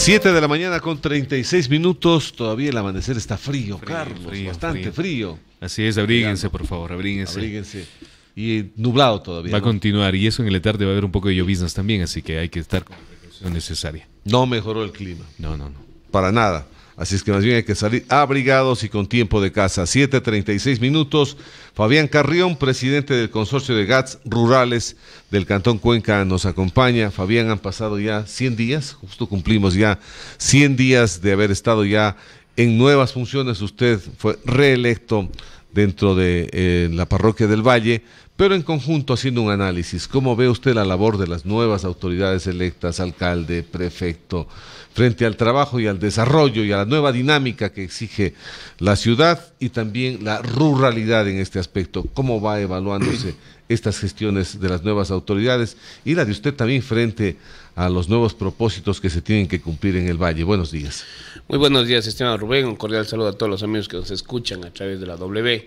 7 de la mañana con 36 minutos. Todavía el amanecer está frío, Carlos. bastante frío. Así es, abríguense, por favor, abríguense. Abríguense. Y eh, nublado todavía. Va a continuar. Y eso en la tarde va a haber un poco de lloviznas también, así que hay que estar con la precaución necesaria. No mejoró el clima. No, no, no. Para nada. Así es que más bien hay que salir abrigados y con tiempo de casa. 7.36 minutos. Fabián Carrión, presidente del consorcio de GATS rurales del Cantón Cuenca, nos acompaña. Fabián, han pasado ya 100 días, justo cumplimos ya 100 días de haber estado ya en nuevas funciones. Usted fue reelecto dentro de eh, la parroquia del Valle, pero en conjunto, haciendo un análisis, ¿cómo ve usted la labor de las nuevas autoridades electas, alcalde, prefecto, frente al trabajo y al desarrollo y a la nueva dinámica que exige la ciudad y también la ruralidad en este aspecto? ¿Cómo va evaluándose estas gestiones de las nuevas autoridades y la de usted también frente a los nuevos propósitos que se tienen que cumplir en el Valle? Buenos días. Muy buenos días, estimado Rubén. Un cordial saludo a todos los amigos que nos escuchan a través de la W.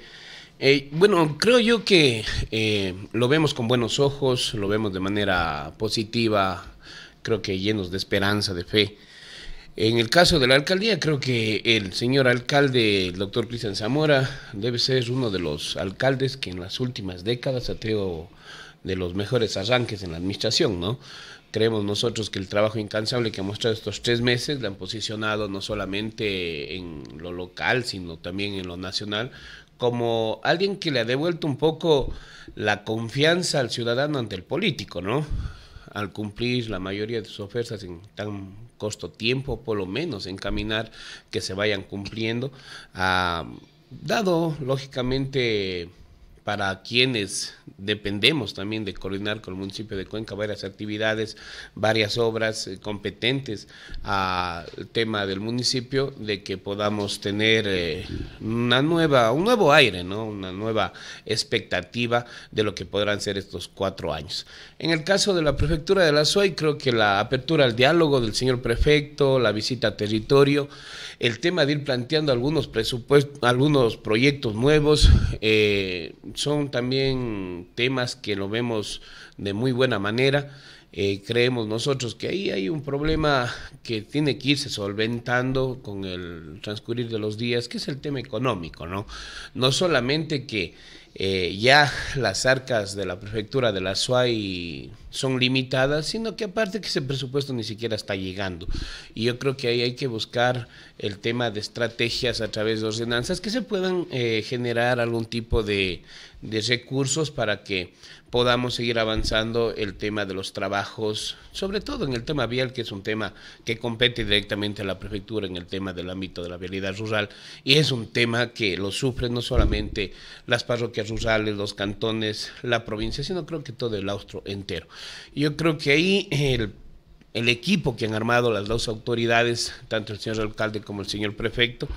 Eh, bueno, creo yo que eh, lo vemos con buenos ojos, lo vemos de manera positiva, creo que llenos de esperanza, de fe. En el caso de la alcaldía, creo que el señor alcalde, el doctor Cristian Zamora, debe ser uno de los alcaldes que en las últimas décadas ha tenido de los mejores arranques en la administración, ¿no? Creemos nosotros que el trabajo incansable que ha mostrado estos tres meses le han posicionado no solamente en lo local, sino también en lo nacional como alguien que le ha devuelto un poco la confianza al ciudadano ante el político, ¿no? Al cumplir la mayoría de sus ofertas en tan costo tiempo, por lo menos encaminar que se vayan cumpliendo, ha ah, dado lógicamente para quienes dependemos también de coordinar con el municipio de Cuenca varias actividades, varias obras eh, competentes al tema del municipio, de que podamos tener eh, una nueva, un nuevo aire, ¿no? una nueva expectativa de lo que podrán ser estos cuatro años. En el caso de la prefectura de la SUAY, creo que la apertura al diálogo del señor prefecto, la visita a territorio, el tema de ir planteando algunos presupuestos, algunos proyectos nuevos, eh, son también temas que lo vemos de muy buena manera. Eh, creemos nosotros que ahí hay un problema que tiene que irse solventando con el transcurrir de los días, que es el tema económico, ¿no? No solamente que eh, ya las arcas de la prefectura de la SUAI son limitadas, sino que aparte que ese presupuesto ni siquiera está llegando. Y yo creo que ahí hay que buscar el tema de estrategias a través de ordenanzas que se puedan eh, generar algún tipo de recursos para que podamos seguir avanzando el tema de los trabajos, sobre todo en el tema vial, que es un tema que compete directamente a la prefectura en el tema del ámbito de la vialidad rural, y es un tema que lo sufren no solamente las parroquias rurales, los cantones, la provincia, sino creo que todo el austro entero. Yo creo que ahí el equipo que han armado las dos autoridades, tanto el señor alcalde como el señor prefecto,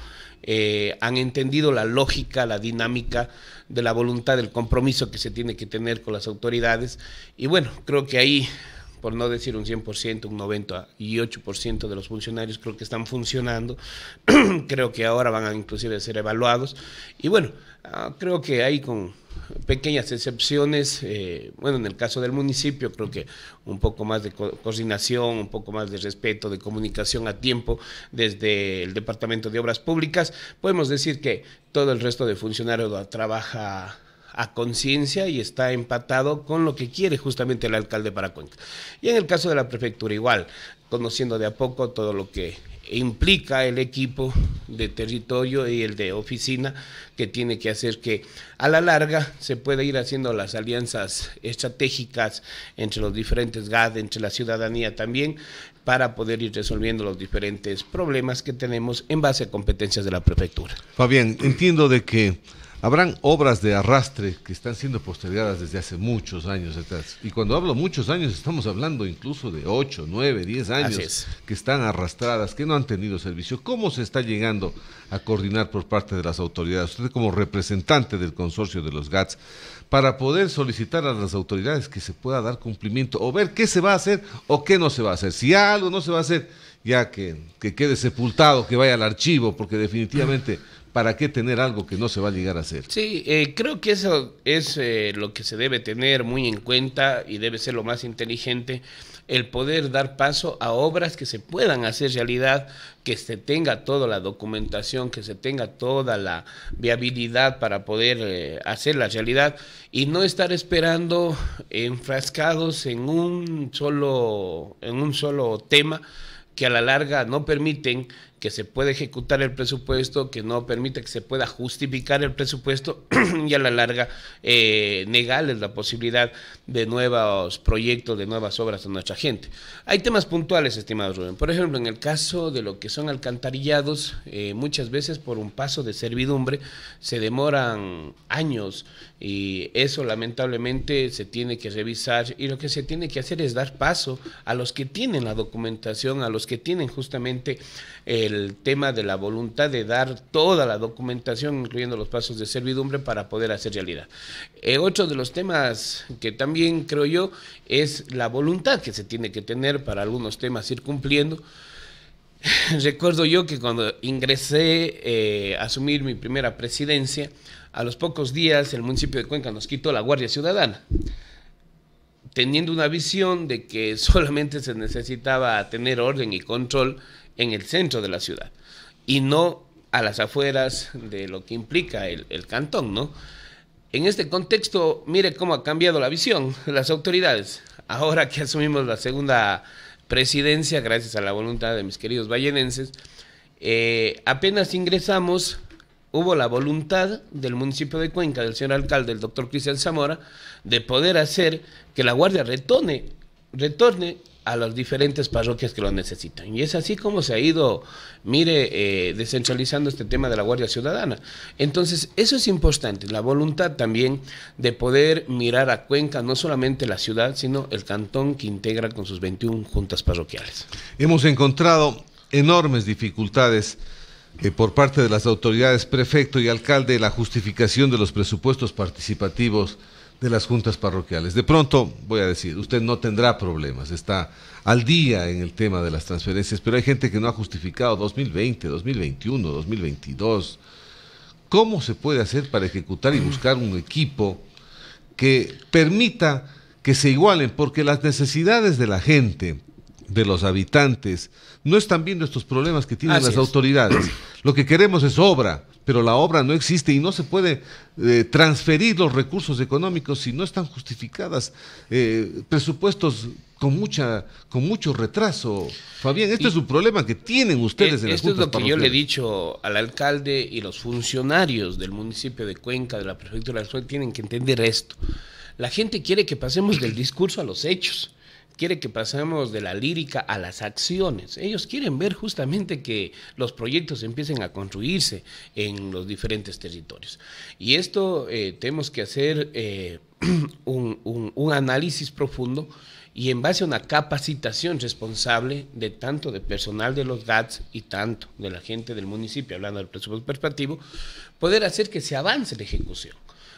eh, han entendido la lógica, la dinámica de la voluntad, del compromiso que se tiene que tener con las autoridades. Y bueno, creo que ahí por no decir un 100%, un 98% de los funcionarios creo que están funcionando, creo que ahora van a inclusive ser evaluados. Y bueno, ah, creo que hay con pequeñas excepciones, eh, bueno, en el caso del municipio creo que un poco más de coordinación, un poco más de respeto, de comunicación a tiempo desde el Departamento de Obras Públicas, podemos decir que todo el resto de funcionarios trabaja a conciencia y está empatado con lo que quiere justamente el alcalde para Cuenca. Y en el caso de la prefectura igual, conociendo de a poco todo lo que implica el equipo de territorio y el de oficina que tiene que hacer que a la larga se pueda ir haciendo las alianzas estratégicas entre los diferentes GAD, entre la ciudadanía también, para poder ir resolviendo los diferentes problemas que tenemos en base a competencias de la prefectura. Fabián, entiendo de que Habrán obras de arrastre que están siendo postergadas desde hace muchos años atrás. Y cuando hablo muchos años, estamos hablando incluso de 8, 9, 10 años que están arrastradas, que no han tenido servicio. ¿Cómo se está llegando a coordinar por parte de las autoridades? Usted como representante del consorcio de los GATS, para poder solicitar a las autoridades que se pueda dar cumplimiento o ver qué se va a hacer o qué no se va a hacer. Si algo no se va a hacer, ya que, que quede sepultado, que vaya al archivo, porque definitivamente ¿para qué tener algo que no se va a llegar a hacer? Sí, eh, creo que eso es eh, lo que se debe tener muy en cuenta y debe ser lo más inteligente, el poder dar paso a obras que se puedan hacer realidad, que se tenga toda la documentación, que se tenga toda la viabilidad para poder eh, hacer la realidad y no estar esperando enfrascados en un solo, en un solo tema que a la larga no permiten que se pueda ejecutar el presupuesto, que no permita que se pueda justificar el presupuesto y a la larga eh, negarles la posibilidad de nuevos proyectos, de nuevas obras a nuestra gente. Hay temas puntuales, estimados Rubén. Por ejemplo, en el caso de lo que son alcantarillados, eh, muchas veces por un paso de servidumbre se demoran años y eso lamentablemente se tiene que revisar y lo que se tiene que hacer es dar paso a los que tienen la documentación, a los que tienen justamente eh, el tema de la voluntad de dar toda la documentación, incluyendo los pasos de servidumbre, para poder hacer realidad. Eh, otro de los temas que también creo yo es la voluntad que se tiene que tener para algunos temas ir cumpliendo. Recuerdo yo que cuando ingresé eh, a asumir mi primera presidencia, a los pocos días el municipio de Cuenca nos quitó la Guardia Ciudadana teniendo una visión de que solamente se necesitaba tener orden y control en el centro de la ciudad y no a las afueras de lo que implica el, el cantón, ¿no? En este contexto, mire cómo ha cambiado la visión las autoridades. Ahora que asumimos la segunda presidencia, gracias a la voluntad de mis queridos vallenenses, eh, apenas ingresamos, hubo la voluntad del municipio de Cuenca, del señor alcalde, el doctor Cristian Zamora, de poder hacer que la guardia retone, retorne a las diferentes parroquias que lo necesitan. Y es así como se ha ido, mire, eh, descentralizando este tema de la Guardia Ciudadana. Entonces, eso es importante, la voluntad también de poder mirar a Cuenca, no solamente la ciudad, sino el cantón que integra con sus 21 juntas parroquiales. Hemos encontrado enormes dificultades eh, por parte de las autoridades, prefecto y alcalde, la justificación de los presupuestos participativos de las juntas parroquiales. De pronto, voy a decir, usted no tendrá problemas, está al día en el tema de las transferencias, pero hay gente que no ha justificado 2020, 2021, 2022. ¿Cómo se puede hacer para ejecutar y buscar un equipo que permita que se igualen? Porque las necesidades de la gente, de los habitantes, no están viendo estos problemas que tienen las autoridades. Lo que queremos es obra, pero la obra no existe y no se puede eh, transferir los recursos económicos si no están justificadas. Eh, presupuestos con mucha con mucho retraso. Fabián, este es un problema que tienen ustedes en la Esto es lo que yo le he dicho al alcalde y los funcionarios del municipio de Cuenca, de la prefectura del Sol, tienen que entender esto. La gente quiere que pasemos del discurso a los hechos quiere que pasemos de la lírica a las acciones. Ellos quieren ver justamente que los proyectos empiecen a construirse en los diferentes territorios. Y esto eh, tenemos que hacer eh, un, análisis profundo y en base a una capacitación responsable de tanto de personal de los GATS y tanto de la gente del municipio, hablando del presupuesto perspectivo, poder hacer que se avance la ejecución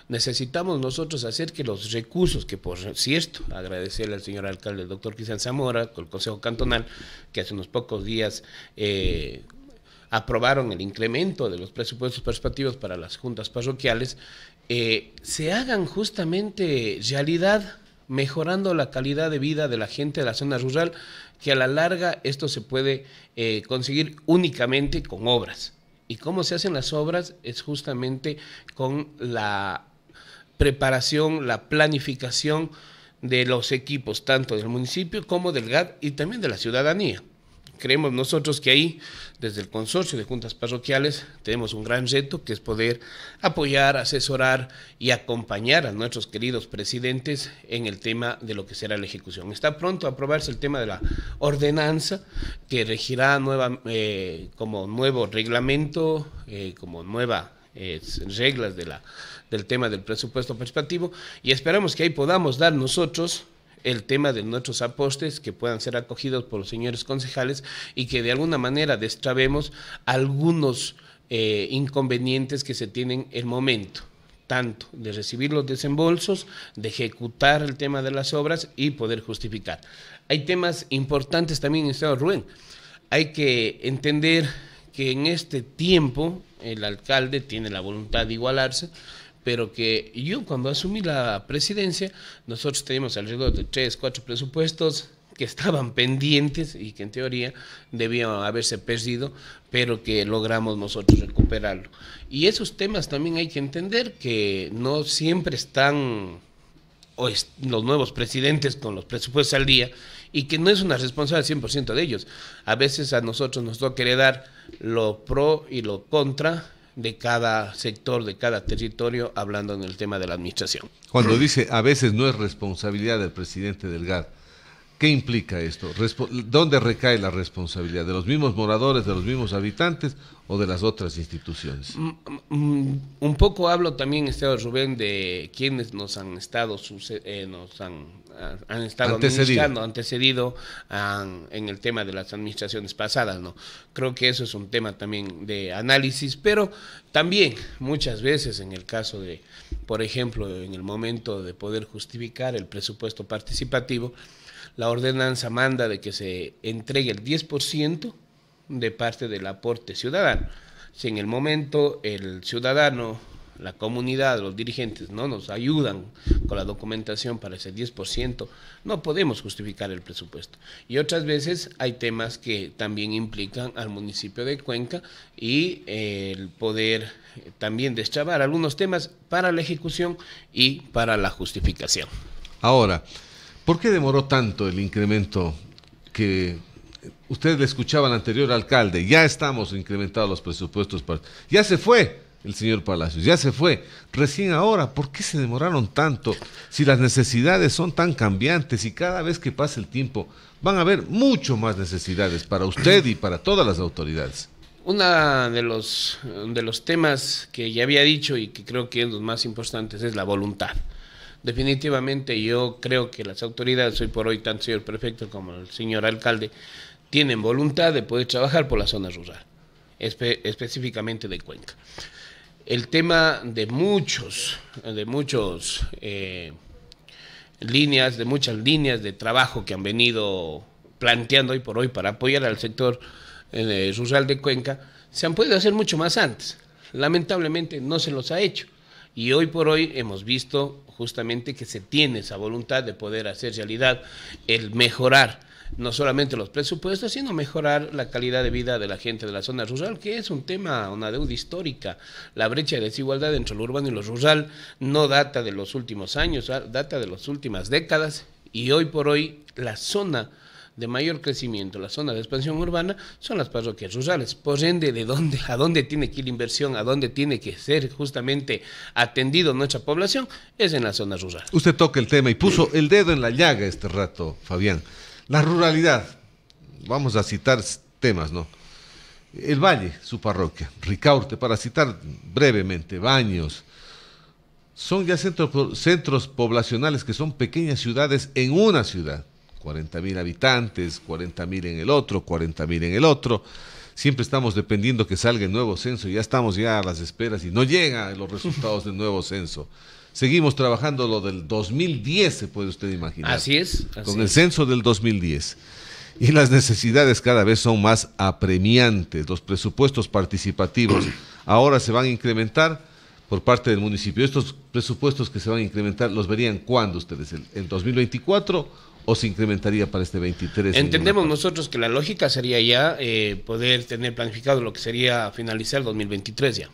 necesitamos nosotros hacer que los recursos, que por cierto, agradecerle al señor alcalde, el doctor Cristian Zamora, con el Consejo Cantonal, que hace unos pocos días eh, aprobaron el incremento de los presupuestos perspectivos para las juntas parroquiales, eh, se hagan justamente realidad mejorando la calidad de vida de la gente de la zona rural, que a la larga esto se puede eh, conseguir únicamente con obras. ¿Y cómo se hacen las obras? Es justamente con la preparación, la planificación de los equipos, tanto del municipio como del GAD y también de la ciudadanía. Creemos nosotros que ahí, desde el consorcio de juntas parroquiales, tenemos un gran reto que es poder apoyar, asesorar y acompañar a nuestros queridos presidentes en el tema de lo que será la ejecución. Está pronto a aprobarse el tema de la ordenanza que regirá nueva, eh, como nuevo reglamento, eh, como nueva reglas del tema del presupuesto participativo y esperamos que ahí podamos dar nosotros el tema de nuestros apostes que puedan ser acogidos por los señores concejales y que de alguna manera destrabemos algunos eh, inconvenientes que se tienen el momento tanto de recibir los desembolsos, de ejecutar el tema de las obras y poder justificar. Hay temas importantes también, señor Rubén. Hay que entender que en este tiempo el alcalde tiene la voluntad de igualarse, pero que yo cuando asumí la presidencia, nosotros teníamos alrededor de tres, cuatro presupuestos que estaban pendientes y que en teoría debían haberse perdido, pero que logramos nosotros recuperarlo. Y esos temas también hay que entender que no siempre están o los nuevos presidentes con los presupuestos al día y que no es una responsabilidad 100% de ellos. A veces a nosotros nos toca heredar lo pro y lo contra de cada sector, de cada territorio, hablando en el tema de la administración. Cuando dice a veces no es responsabilidad del presidente del Delgado, ¿Qué implica esto? ¿Dónde recae la responsabilidad? ¿De los mismos moradores, de los mismos habitantes o de las otras instituciones? Mm, mm, mm, un poco hablo también, Esteban Rubén, de quienes nos han estado, eh, nos han, han estado antecedido en el tema de las administraciones pasadas. ¿no? Creo que eso es un tema también de análisis, pero también muchas veces en el caso de, por ejemplo, en el momento de poder justificar el presupuesto participativo, la ordenanza manda de que se entregue el 10% de parte del aporte ciudadano. Si en el momento el ciudadano, la comunidad, los dirigentes no nos ayudan con la documentación para ese 10%, no podemos justificar el presupuesto. Y otras veces hay temas que también implican al municipio de Cuenca y el poder eh, también destrabar algunos temas para la ejecución y para la justificación. Ahora, ¿Por qué demoró tanto el incremento que usted le escuchaba al anterior alcalde? Ya estamos incrementados los presupuestos. ya se fue el señor Palacios, ya se fue. Recién ahora, ¿por qué se demoraron tanto? Si las necesidades son tan cambiantes y cada vez que pasa el tiempo van a haber mucho más necesidades para usted y para todas las autoridades. Uno de los, de los temas que ya había dicho y que creo que es los más importantes es la voluntad. Definitivamente yo creo que las autoridades, hoy por hoy, tanto el señor prefecto como el señor alcalde, tienen voluntad de poder trabajar por la zona rural, específicamente de Cuenca. El tema de muchos, de muchos eh, líneas, de muchas líneas de trabajo que han venido planteando hoy por hoy para apoyar al sector eh, rural de Cuenca, se han podido hacer mucho más antes. Lamentablemente no se los ha hecho. Y hoy por hoy hemos visto justamente que se tiene esa voluntad de poder hacer realidad el mejorar no solamente los presupuestos, sino mejorar la calidad de vida de la gente de la zona rural, que es un tema, una deuda histórica. La brecha de desigualdad entre lo urbano y lo rural no data de los últimos años, ah, data de las últimas décadas y hoy por hoy la zona de mayor crecimiento, la zona de expansión urbana, son las parroquias rurales. Por ende, de dónde, a dónde tiene que ir la inversión, a dónde tiene que ser justamente atendido nuestra población, es en la zona rural. Usted toca el tema y puso el dedo en la llaga este rato, Fabián. La ruralidad, vamos a citar temas, ¿no? El Valle, su parroquia, Ricaurte, para citar brevemente, Baños, son ya centros poblacionales que son pequeñas ciudades en una ciudad 40 mil habitantes, 40.000 mil en el otro, 40 mil en el otro. Siempre estamos dependiendo que salga el nuevo censo, ya estamos ya a las esperas y no llegan los resultados del nuevo censo. Seguimos trabajando lo del 2010, se puede usted imaginar. Así es. con el censo del 2010 y las necesidades cada vez son más apremiantes. Los presupuestos participativos ahora se van a incrementar por parte del municipio. Estos presupuestos que se van a incrementar, ¿los verían cuándo ustedes? ¿En 2024 o se incrementaría para este 23? Entendemos nosotros que la lógica sería ya eh, poder tener planificado lo que sería finalizar 2023 ya.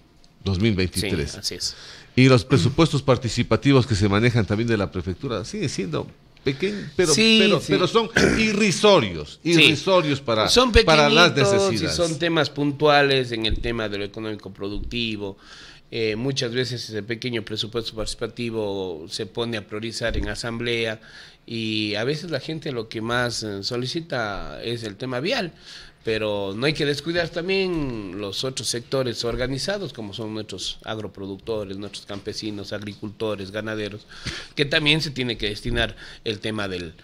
2023. Sí, así es. Y los presupuestos participativos que se manejan también de la prefectura siguen siendo pequeños, pero, pero, son irrisorios, irrisorios para, son para las necesidades. Y son temas puntuales en el tema de lo económico productivo. Eh, muchas veces ese pequeño presupuesto participativo se pone a priorizar en asamblea y a veces la gente lo que más eh, solicita es el tema vial, pero no hay que descuidar también los otros sectores organizados como son nuestros agroproductores, nuestros campesinos, agricultores, ganaderos, que también se tiene que destinar el tema del,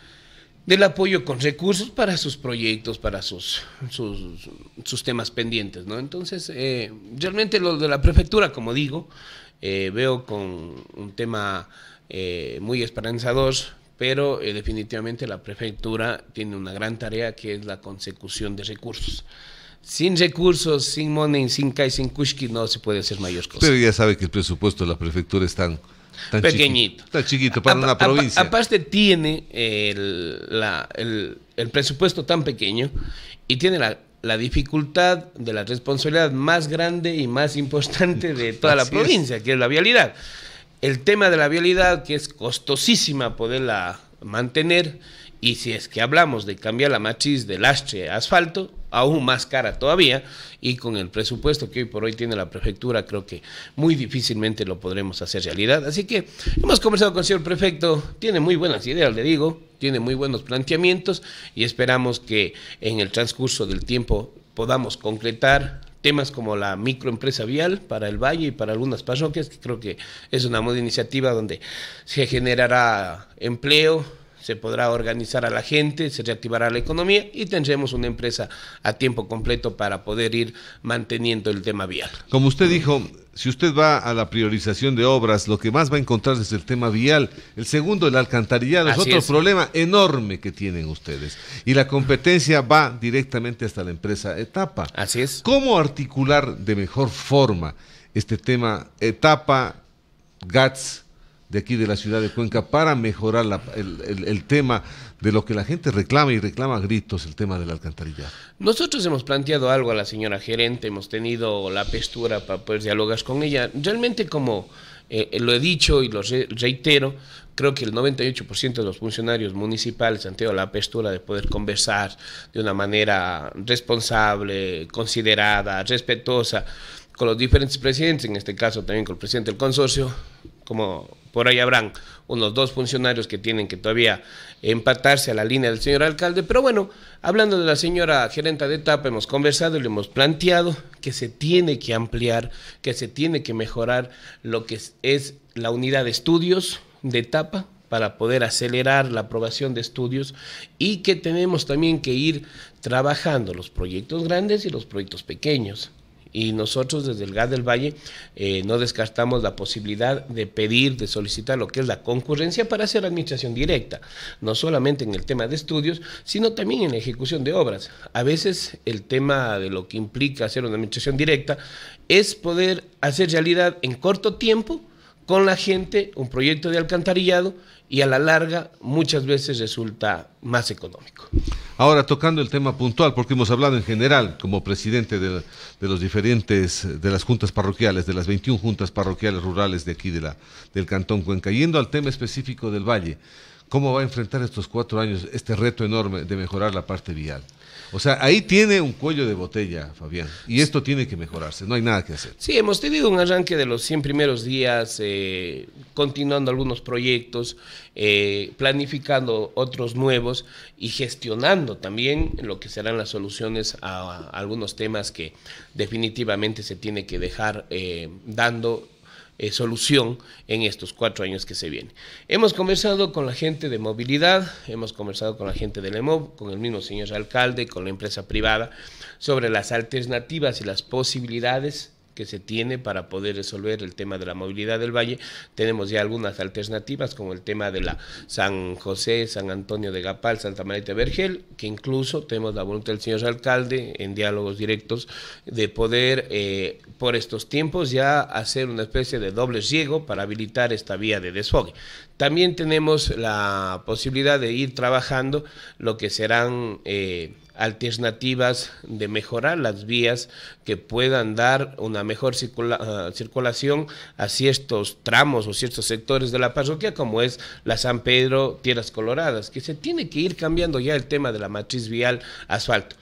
del apoyo con recursos para sus proyectos, para sus, sus, temas pendientes, ¿no? Entonces, eh, realmente lo de la prefectura, como digo, eh, veo con un tema muy esperanzador pero eh, definitivamente la prefectura tiene una gran tarea que es la consecución de recursos. Sin recursos, sin money, sin CAI, sin Kushki, no se puede hacer mayor cosa. Pero ya sabe que el presupuesto de la prefectura es tan, pequeñito. tan chiquito para una provincia. Aparte tiene el, presupuesto tan pequeño y tiene la, dificultad de la responsabilidad más grande y más importante de toda la provincia, que es la vialidad el tema de la vialidad, que es costosísima poderla mantener, y si es que hablamos de cambiar la matriz de lastre a asfalto, aún más cara todavía, y con el presupuesto que hoy por hoy tiene la prefectura, creo que muy difícilmente lo podremos hacer realidad. Así que hemos conversado con el señor prefecto, tiene muy buenas ideas, le digo, tiene muy buenos planteamientos, y esperamos que en el transcurso del tiempo podamos concretar temas como la microempresa vial para el valle y para algunas parroquias, que creo que es una muy iniciativa donde se generará empleo, se podrá organizar a la gente, se reactivará la economía y tendremos una empresa a tiempo completo para poder ir manteniendo el tema vial. Como usted dijo, si usted va a la priorización de obras, lo que más va a encontrar es el tema vial. El segundo, el alcantarillado, es otro problema enorme que tienen ustedes. Y la competencia va directamente hasta la empresa Etapa. Así es. ¿Cómo articular de mejor forma este tema Etapa, GATS? de aquí de la ciudad de Cuenca para mejorar el, tema de lo que la gente reclama y reclama a gritos, el tema de la alcantarilla Nosotros hemos planteado algo a la señora gerente, hemos tenido la apestura para poder dialogar con ella. Realmente como eh, lo he dicho y lo reitero, creo que el 98% de los funcionarios municipales han tenido la apertura de poder conversar de una manera responsable, considerada, respetuosa con los diferentes presidentes, en este caso también con el presidente del consorcio, como por ahí habrán unos dos funcionarios que tienen que todavía empatarse a la línea del señor alcalde. Pero bueno, hablando de la señora gerenta de etapa, hemos conversado y le hemos planteado que se tiene que ampliar, que se tiene que mejorar lo que es, es la unidad de estudios de etapa para poder acelerar la aprobación de estudios y que tenemos también que ir trabajando los proyectos grandes y los proyectos pequeños y nosotros desde el GAD del Valle eh, no descartamos la posibilidad de pedir, de solicitar lo que es la concurrencia para hacer administración directa, no solamente en el tema de estudios, sino también en la ejecución de obras. A veces el tema de lo que implica hacer una administración directa es poder hacer realidad en corto tiempo con la gente un proyecto de alcantarillado y a la larga muchas veces resulta más económico. Ahora, tocando el tema puntual, porque hemos hablado en general como presidente de, los diferentes, de las juntas parroquiales, de las 21 juntas parroquiales rurales de aquí de la, del Cantón Cuenca, yendo al tema específico del Valle, cómo va a enfrentar estos cuatro años este reto enorme de mejorar la parte vial. O sea, ahí tiene un cuello de botella, Fabián, y esto tiene que mejorarse, no hay nada que hacer. Sí, hemos tenido un arranque de los 100 primeros días, eh, continuando algunos proyectos, eh, planificando otros nuevos y gestionando también lo que serán las soluciones a, algunos temas que definitivamente se tiene que dejar eh, dando eh, solución en estos cuatro años que se vienen. Hemos conversado con la gente de movilidad, hemos conversado con la gente del EMOV, con el mismo señor alcalde, con la empresa privada, sobre las alternativas y las posibilidades que se tiene para poder resolver el tema de la movilidad del valle. Tenemos ya algunas alternativas como el tema de la San José, San Antonio de Gapal, Santa María de Vergel, que incluso tenemos la voluntad del señor alcalde en diálogos directos de poder eh, por estos tiempos ya hacer una especie de doble ciego para habilitar esta vía de desfogue. También tenemos la posibilidad de ir trabajando lo que serán eh, alternativas de mejorar las vías que puedan dar una mejor ah, circulación a ciertos tramos o ciertos sectores de la parroquia, como es la San Pedro Tierras Coloradas, que se tiene que ir cambiando ya el tema de la matriz vial asfalto.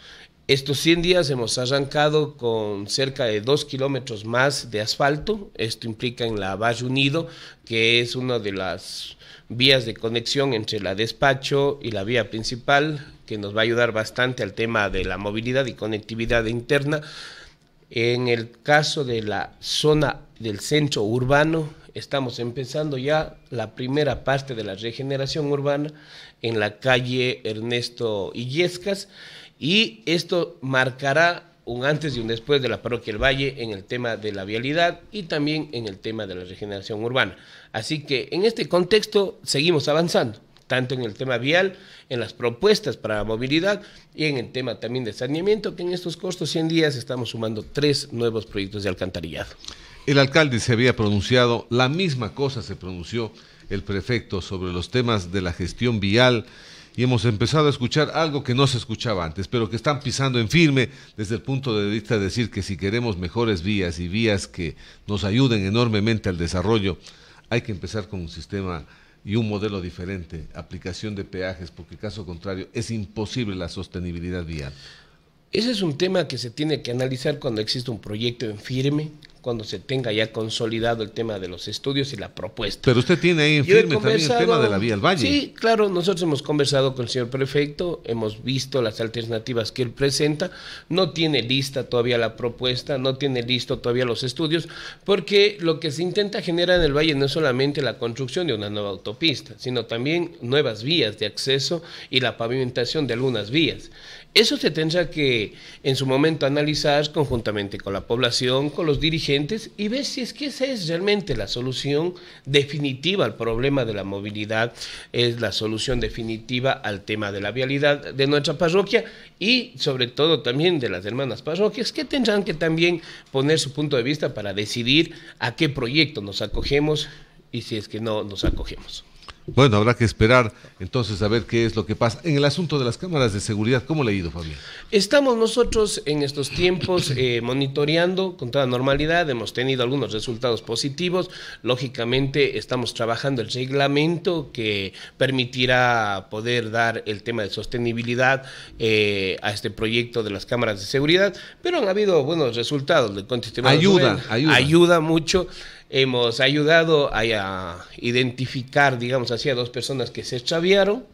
Estos 100 días hemos arrancado con cerca de dos kilómetros más de asfalto. Esto implica en la Valle Unido, que es una de las vías de conexión entre la despacho y la vía principal que nos va a ayudar bastante al tema de la movilidad y conectividad interna. En el caso de la zona del centro urbano, estamos empezando ya la primera parte de la regeneración urbana en la calle Ernesto Illescas y esto marcará un antes y un después de la parroquia El Valle en el tema de la vialidad y también en el tema de la regeneración urbana. Así que en este contexto seguimos avanzando tanto en el tema vial, en las propuestas para la movilidad y en el tema también de saneamiento, que en estos costos 100 días estamos sumando tres nuevos proyectos de alcantarillado. El alcalde se había pronunciado, la misma cosa se pronunció el prefecto sobre los temas de la gestión vial y hemos empezado a escuchar algo que no se escuchaba antes, pero que están pisando en firme desde el punto de vista de decir que si queremos mejores vías y vías que nos ayuden enormemente al desarrollo, hay que empezar con un sistema y un modelo diferente, aplicación de peajes, porque caso contrario es imposible la sostenibilidad vial. Ese es un tema que se tiene que analizar cuando existe un proyecto en firme, cuando se tenga ya consolidado el tema de los estudios y la propuesta. Pero usted tiene ahí en firme también el tema de la Vía al Valle. Sí, claro, nosotros hemos conversado con el señor prefecto, hemos visto las alternativas que él presenta, no tiene lista todavía la propuesta, no tiene listo todavía los estudios, porque lo que se intenta generar en el Valle no es solamente la construcción de una nueva autopista, sino también nuevas vías de acceso y la pavimentación de algunas vías. Eso se tendrá que en su momento analizar conjuntamente con la población, con los dirigentes, y ver si es que esa es realmente la solución definitiva al problema de la movilidad, es la solución definitiva al tema de la vialidad de nuestra parroquia y sobre todo también de las hermanas parroquias que tendrán que también poner su punto de vista para decidir a qué proyecto nos acogemos y si es que no nos acogemos. Bueno, habrá que esperar entonces a ver qué es lo que pasa. En el asunto de las cámaras de seguridad, ¿cómo le ha ido, Fabián? Estamos nosotros en estos tiempos eh, monitoreando con toda normalidad, hemos tenido algunos resultados positivos. Lógicamente, estamos trabajando el reglamento que permitirá poder dar el tema de sostenibilidad eh, a este proyecto de las cámaras de seguridad, pero han habido buenos resultados. ayuda, ayuda, ayuda mucho hemos ayudado a, identificar, digamos así, a dos personas que se extraviaron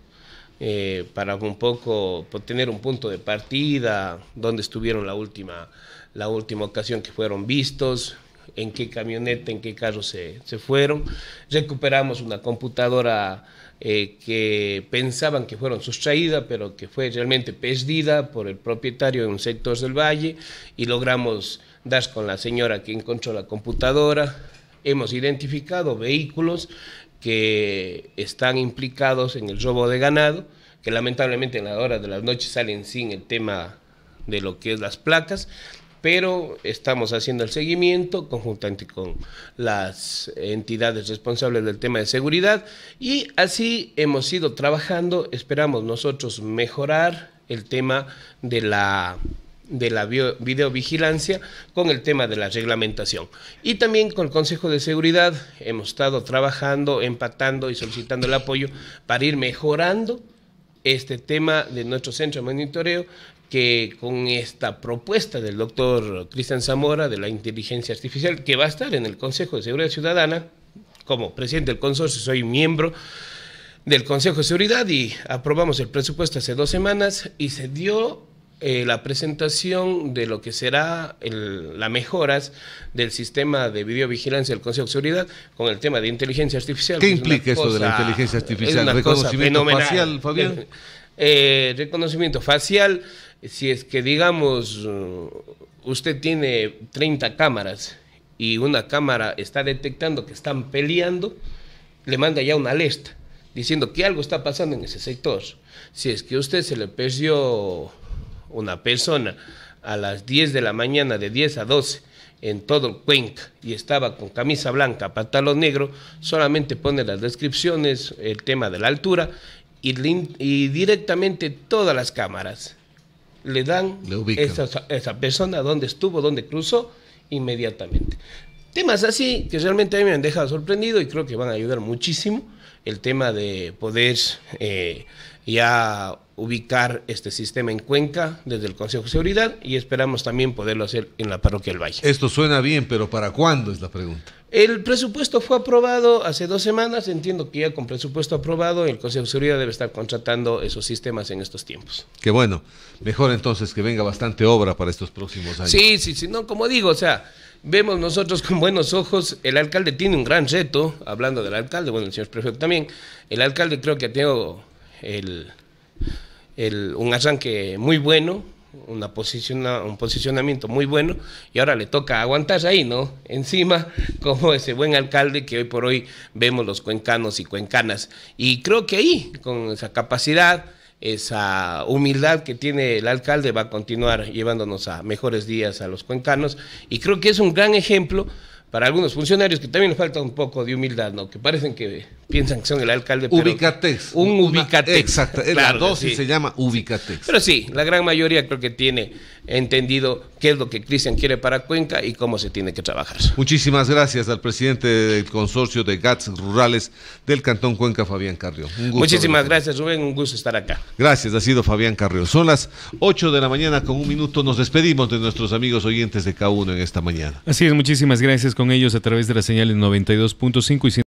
eh, para un poco tener un punto de partida, dónde estuvieron la última, la última ocasión que fueron vistos, en qué camioneta, en qué carro se, se fueron. Recuperamos una computadora eh, que pensaban que fueron sustraída, pero que fue realmente perdida por el propietario en un sector del valle y logramos dar con la señora que encontró la computadora, hemos identificado vehículos que están implicados en el robo de ganado, que lamentablemente en la hora de las noches salen sin el tema de lo que es las placas, pero estamos haciendo el seguimiento conjuntamente con las entidades responsables del tema de seguridad y así hemos ido trabajando, esperamos nosotros mejorar el tema de la de la videovigilancia con el tema de la reglamentación. Y también con el Consejo de Seguridad hemos estado trabajando, empatando y solicitando el apoyo para ir mejorando este tema de nuestro centro de monitoreo que con esta propuesta del doctor Cristian Zamora de la inteligencia artificial, que va a estar en el Consejo de Seguridad Ciudadana, como presidente del consorcio, soy miembro del Consejo de Seguridad y aprobamos el presupuesto hace dos semanas y se dio eh, la presentación de lo que será las mejoras del sistema de videovigilancia del Consejo de Seguridad con el tema de inteligencia artificial. ¿Qué implica eso de la inteligencia artificial? ¿Reconocimiento facial, Fabián? Eh, reconocimiento facial, si es que digamos uh, usted tiene 30 cámaras y una cámara está detectando que están peleando, le manda ya una alerta diciendo que algo está pasando en ese sector. Si es que usted se le perdió una persona a las 10 de la mañana, de 10 a 12, en todo el Cuenca y estaba con camisa blanca, pantalón negro, solamente pone las descripciones, el tema de la altura y, directamente todas las cámaras le dan esa, esa persona dónde estuvo, dónde cruzó inmediatamente. Temas así que realmente a mí me han dejado sorprendido y creo que van a ayudar muchísimo el tema de poder eh, ya ubicar este sistema en Cuenca desde el Consejo de Seguridad y esperamos también poderlo hacer en la parroquia del Valle. Esto suena bien, pero ¿para cuándo es la pregunta? El presupuesto fue aprobado hace dos semanas, entiendo que ya con presupuesto aprobado el Consejo de Seguridad debe estar contratando esos sistemas en estos tiempos. Qué bueno, mejor entonces que venga bastante obra para estos próximos años. Sí, sí, sí, no, como digo, o sea, vemos nosotros con buenos ojos, el alcalde tiene un gran reto, hablando del alcalde, bueno, el señor prefecto también, el alcalde creo que ha tenido el, un arranque muy bueno, una un posicionamiento muy bueno y ahora le toca aguantarse ahí, ¿no? Encima, como ese buen alcalde que hoy por hoy vemos los cuencanos y cuencanas. Y creo que ahí, con esa capacidad, esa humildad que tiene el alcalde va a continuar llevándonos a mejores días a los cuencanos y creo que es un gran ejemplo para algunos funcionarios que también nos falta un poco de humildad, ¿no? Que parecen que piensan que son el alcalde. Un ubicatex. Exacto, la dosis se llama ubicatex. Pero sí, la gran mayoría creo que tiene entendido qué es lo que Cristian quiere para Cuenca y cómo se tiene que trabajar. Muchísimas gracias al presidente del consorcio de GATS Rurales del Cantón Cuenca, Fabián Carrió. Muchísimas gracias, Rubén, un gusto estar acá. Gracias, ha sido Fabián Carrió. Son las 8 de la mañana, con un minuto nos despedimos de nuestros amigos oyentes de K1 en esta mañana. Así es, muchísimas gracias con ellos a través de las señales 92.5 y